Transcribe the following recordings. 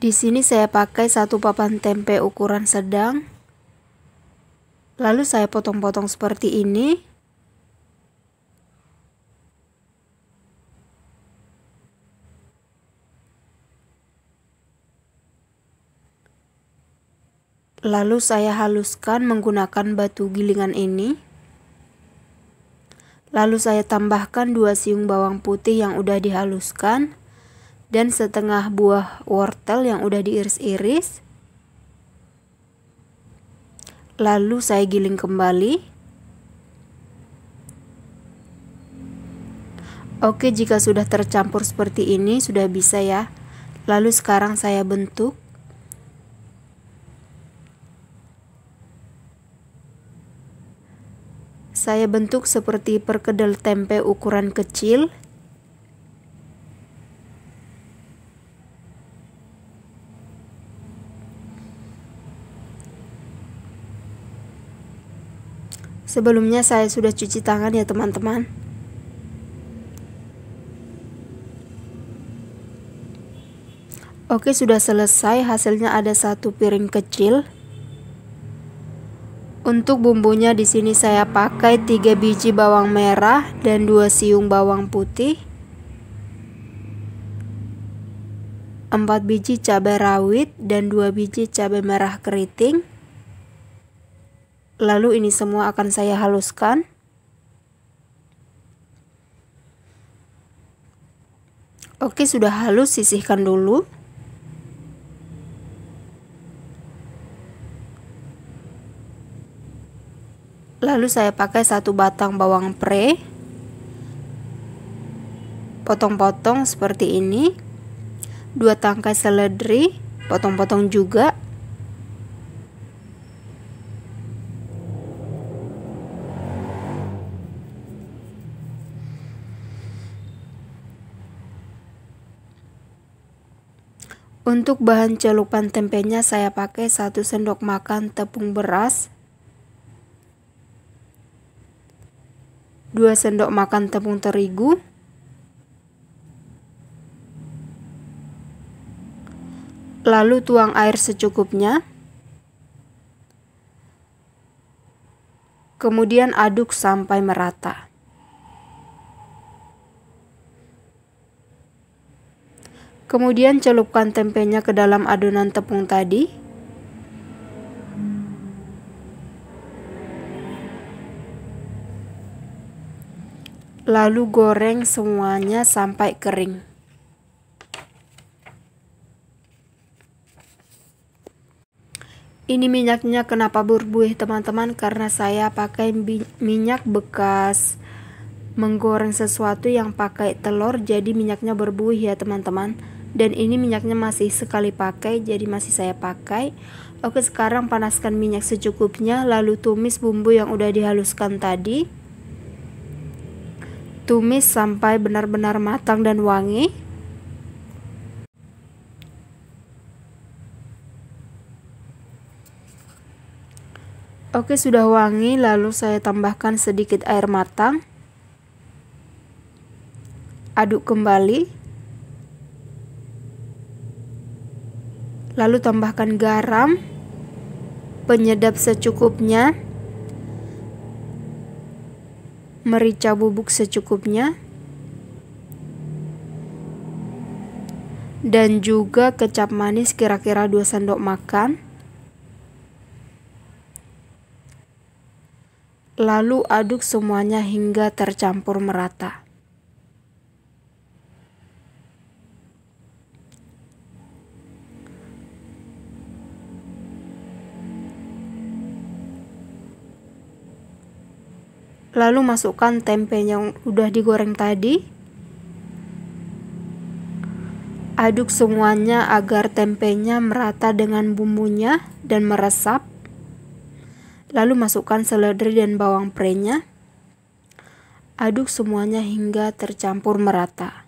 Di sini saya pakai satu papan tempe ukuran sedang. Lalu saya potong-potong seperti ini. Lalu saya haluskan menggunakan batu gilingan ini. Lalu saya tambahkan 2 siung bawang putih yang sudah dihaluskan dan setengah buah wortel yang udah diiris-iris. Lalu saya giling kembali. Oke, jika sudah tercampur seperti ini sudah bisa ya. Lalu sekarang saya bentuk Saya bentuk seperti perkedel tempe ukuran kecil Sebelumnya saya sudah cuci tangan ya teman-teman. Oke sudah selesai hasilnya ada satu piring kecil. Untuk bumbunya di sini saya pakai 3 biji bawang merah dan 2 siung bawang putih. 4 biji cabai rawit dan 2 biji cabai merah keriting. Lalu ini semua akan saya haluskan. Oke, sudah halus, sisihkan dulu. Lalu saya pakai satu batang bawang pre. Potong-potong seperti ini. Dua tangkai seledri, potong-potong juga. Untuk bahan celupan tempenya saya pakai 1 sendok makan tepung beras, 2 sendok makan tepung terigu, lalu tuang air secukupnya, kemudian aduk sampai merata. Kemudian celupkan tempenya ke dalam adonan tepung tadi. Lalu goreng semuanya sampai kering. Ini minyaknya kenapa berbuih teman-teman karena saya pakai minyak bekas menggoreng sesuatu yang pakai telur jadi minyaknya berbuih ya teman-teman dan ini minyaknya masih sekali pakai jadi masih saya pakai oke sekarang panaskan minyak secukupnya lalu tumis bumbu yang udah dihaluskan tadi tumis sampai benar-benar matang dan wangi Oke sudah wangi lalu saya tambahkan sedikit air matang Aduk kembali lalu tambahkan garam, penyedap secukupnya, merica bubuk secukupnya, dan juga kecap manis kira-kira 2 sendok makan. Lalu aduk semuanya hingga tercampur merata. lalu masukkan tempe yang udah digoreng tadi aduk semuanya agar tempenya merata dengan bumbunya dan meresap lalu masukkan seledri dan bawang prenya aduk semuanya hingga tercampur merata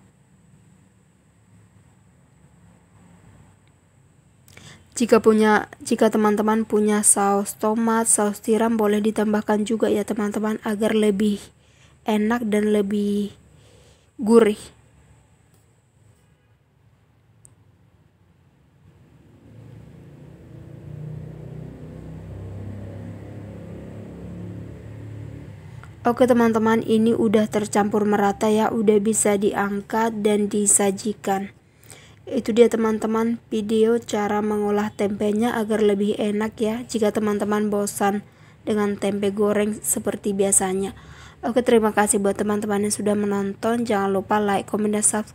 Jika punya jika teman-teman punya saus tomat, saus tiram boleh ditambahkan juga ya teman-teman agar lebih enak dan lebih gurih. Oke teman-teman, ini udah tercampur merata ya, udah bisa diangkat dan disajikan itu dia teman-teman video cara mengolah tempenya agar lebih enak ya jika teman-teman bosan dengan tempe goreng seperti biasanya oke terima kasih buat teman-teman yang sudah menonton jangan lupa like, komen, dan subscribe